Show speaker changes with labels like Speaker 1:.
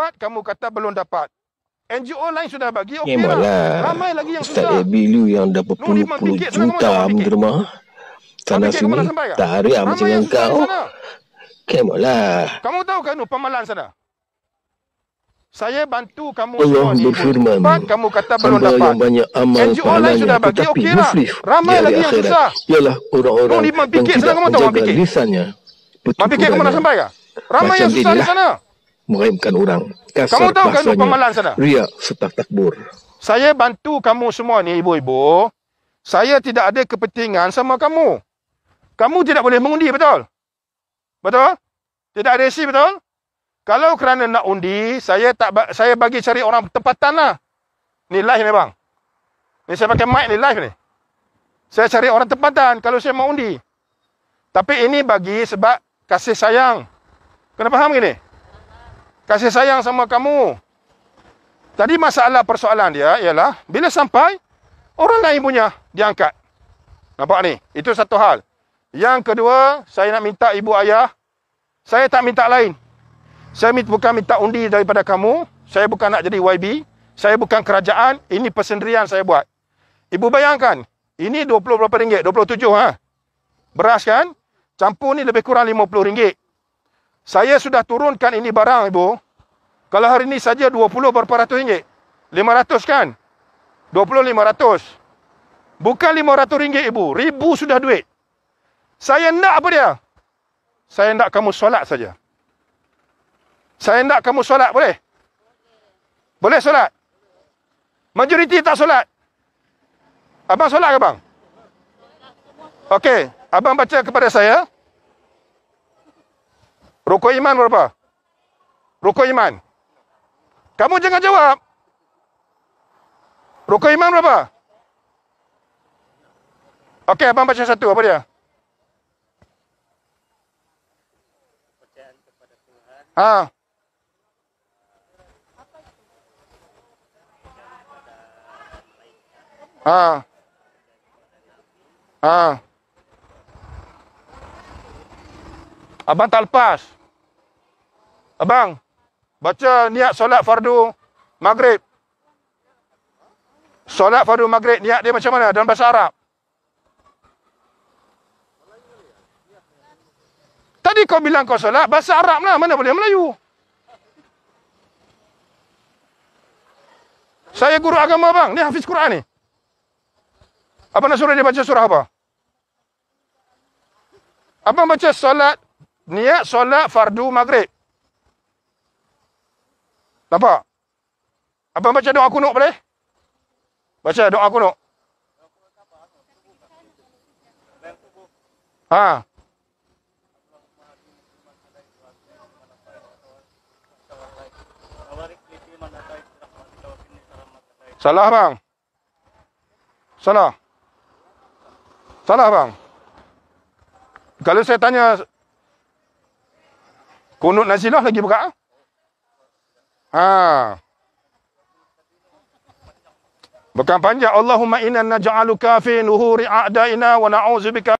Speaker 1: dapat, kamu kata belum dapat. NGO lain sudah bagi, okey lah. lah. Ramai lagi yang Ustaz susah. Ustaz Abby yang dapat puluh-puluh juta ambil rumah. Tanah sini, tak hari yang macam yang kau. Kemal lah. Kamu tahu kan pemalang sana? Saya bantu kamu Allah berfirman dapat, kamu kata belum dapat. Yang banyak amal NGO pahalanya. lain sudah bagi Tetapi okay lah. muslif. Ramai ya, lagi yang akhirat. susah Yalah orang-orang Yang tidak menjaga lisannya Mampikir kamu nak sampai ke? Ramai yang susah di sana lah merimkan orang. Kasar kamu tahu kan lupa malam sana? Ria serta takbur. Saya bantu kamu semua ni ibu-ibu. Saya tidak ada kepentingan sama kamu. Kamu tidak boleh mengundi betul? Betul? Tidak ada isi betul? Kalau kerana nak undi, saya tak saya bagi cari orang tempatan lah. Ni live ni bang. Ni saya pakai mic ni live ni. Saya cari orang tempatan kalau saya mau undi. Tapi ini bagi sebab kasih sayang. Kena faham gini? kasih sayang sama kamu. Tadi masalah persoalan dia ialah bila sampai orang lain punya diangkat. Nampak ni? Itu satu hal. Yang kedua, saya nak minta ibu ayah. Saya tak minta lain. Saya bukan minta undi daripada kamu. Saya bukan nak jadi YB. Saya bukan kerajaan. Ini persendirian saya buat. Ibu bayangkan. Ini RM20 berapa ringgit? RM27 ha? Beras kan? Campur ni lebih kurang RM50. Saya sudah turunkan ini barang ibu. Kalau hari ni saja 20 berapa ratus ringgit? 500 kan? 20 500. Bukan 500 ringgit ibu, ribu sudah duit. Saya nak apa dia? Saya nak kamu solat saja. Saya nak kamu solat boleh? Boleh solat? Majoriti tak solat. Abang solat ke bang? Okey, abang baca kepada saya. Rukun iman berapa? Rukun iman. Kamu jangan jawab. Rukun iman berapa? Okey, abang baca satu. Apa dia? Ha. Ha. Ha. Abang tak lepas. Abang baca niat solat fardu maghrib. Solat fardu maghrib niat dia macam mana dalam bahasa Arab? Tadi kau bilang kau solat bahasa Arab lah. Mana boleh Melayu? Saya guru agama bang. Ni Hafiz Quran ni. Apa nak suruh dia baca surah apa? Apa baca solat, niat solat fardu maghrib. Nampak? Abang baca doa kunuk boleh? Baca doa kunuk. Ha. Salah bang. Salah. Salah bang. Kalau saya tanya kunut nasilah lagi buka ah. Ha. Bukan panjang. Allahumma inna naj'aluka fi nuhuri a'daina wa na'udzubika